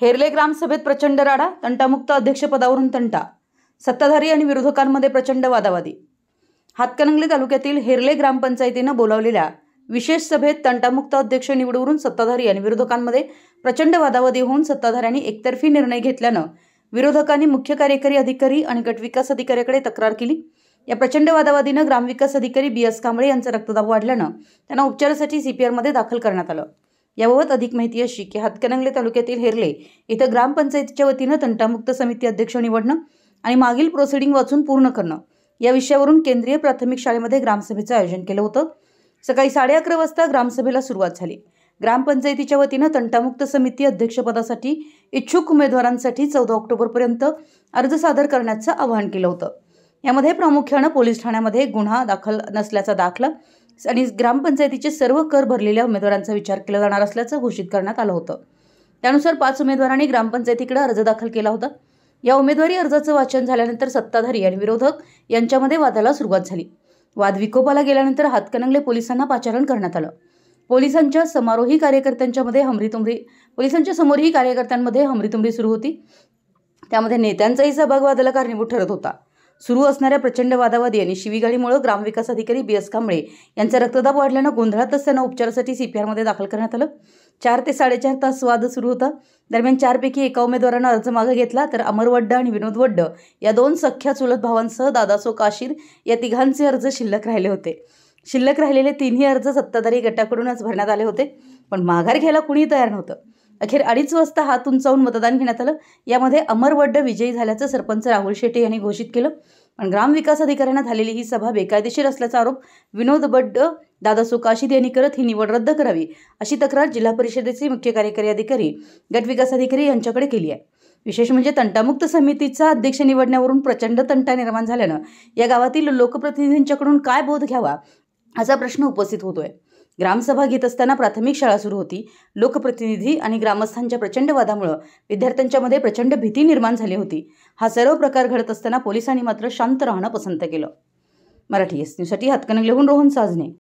हेरले ग्रामसभेत प्रचंड राडा तंटामुक्त अध्यक्षपदावरून तंटा सत्ताधारी आणि विरोधकांमध्ये प्रचंड वादावादी हातकणंगले तालुक्यातील हेरले ग्रामपंचायतीनं बोलावलेल्या विशेष सभेत तंटामुक्त अध्यक्ष निवडवरून सत्ताधारी आणि विरोधकांमध्ये प्रचंड वादावादी होऊन सत्ताधाऱ्यांनी एकतर्फी निर्णय घेतल्यानं विरोधकांनी मुख्य कार्यकारी अधिकारी आणि गटविकास अधिकाऱ्याकडे तक्रार केली या प्रचंड वादावादीनं ग्रामविकास अधिकारी बी एस कांबळे यांचा रक्तदाब वाढल्यानं त्यांना उपचारासाठी सीपीआरमध्ये दाखल करण्यात आलं याबाबत अधिक माहिती अशी की हातकणंगले तालुक्यातील हेरले इथं ग्रामपंचायतीच्या वतीनं तंटामुक्त समिती अध्यक्ष निवडणं आणि मागील प्रोसिडिंग वाचून पूर्ण करणं या विषयावरून केंद्रीय प्राथमिक शाळेमध्ये ग्रामसभेचं आयोजन केलं होतं सकाळी साडे अकरा वाजता ग्रामसभेला सुरुवात झाली ग्रामपंचायतीच्या वतीनं तंटामुक्त समिती अध्यक्षपदासाठी इच्छुक उमेदवारांसाठी चौदा ऑक्टोबरपर्यंत अर्ज सादर करण्याचं आवाहन केलं होतं यामध्ये प्रामुख्यानं पोलीस ठाण्यामध्ये गुन्हा दाखल नसल्याचा दाखला आणि ग्रामपंचायतीचे सर्व कर भरलेल्या उमेदवारांचा विचार केला जाणार असल्याचं घोषित करण्यात आलं होतं त्यानुसार पाच उमेदवारांनी ग्रामपंचायतीकडे अर्ज दाखल केला होता या उमेदवारी अर्जाचं वाचन झाल्यानंतर सत्ताधारी आणि विरोधक यांच्यामध्ये वादाला सुरुवात झाली वाद विकोपाला गेल्यानंतर हातकणंगले पोलिसांना पाचारण करण्यात आलं पोलिसांच्या समारोही कार्यकर्त्यांच्यामध्ये हमरीतुमरी पोलिसांच्या समोरही कार्यकर्त्यांमध्ये हमरीतुमरी सुरू होती त्यामध्ये नेत्यांचाही सहभाग वादाला कारणीभूत ठरत होता सुरू असणाऱ्या प्रचंड वादावादी आणि शिवीगाळीमुळे ग्रामविकास अधिकारी बी एस कांबळे यांचा रक्तदाब वाढल्यानं गोंधळातच त्यांना उपचारासाठी सीपीआरमध्ये दाखल करण्यात आलं चार ते साडेचार तास वाद सुरू होता दरम्यान चारपैकी एका उमेदवारानं अर्ज मागे घेतला तर अमर वड्ड आणि विनोद वड्ड या दोन सख्या चुलत भावांसह दादासो काशीर या तिघांचे अर्ज शिल्लक राहिले होते शिल्लक राहिलेले तिन्ही अर्ज सत्ताधारी गटाकडूनच भरण्यात आले होते पण माघार घ्यायला कुणीही तयार नव्हतं अखेर अडीच वाजता हात उंचावून मतदान घेण्यात आलं यामध्ये अमरवड्ड विजयी झाल्याचं सरपंच राहुल शेट्टी यांनी घोषित केलं पण ग्रामविकास अधिकाऱ्यांना झालेली ही सभा बेकायदेशीर असल्याचा आरोप विनोद बड्ड दादा सुकाशिद यांनी करत ही निवड रद्द करावी अशी तक्रार जिल्हा परिषदेचे मुख्य कार्यकारी अधिकारी गटविकास अधिकारी यांच्याकडे केली आहे विशेष म्हणजे तंटामुक्त समितीचा अध्यक्ष निवडण्यावरून प्रचंड तंटा निर्माण झाल्यानं या गावातील लोकप्रतिनिधींच्याकडून काय बोध घ्यावा असा प्रश्न उपस्थित होतोय ग्रामसभा घेत असताना प्राथमिक शाळा सुरू होती लोकप्रतिनिधी आणि ग्रामस्थांच्या प्रचंड वादामुळं विद्यार्थ्यांच्यामध्ये प्रचंड भीती निर्माण झाली होती हा सर्व प्रकार घडत असताना पोलिसांनी मात्र शांत राहणं पसंत केलं मराठी एस न्यूजसाठी हातकणंगलेहून रोहन साजने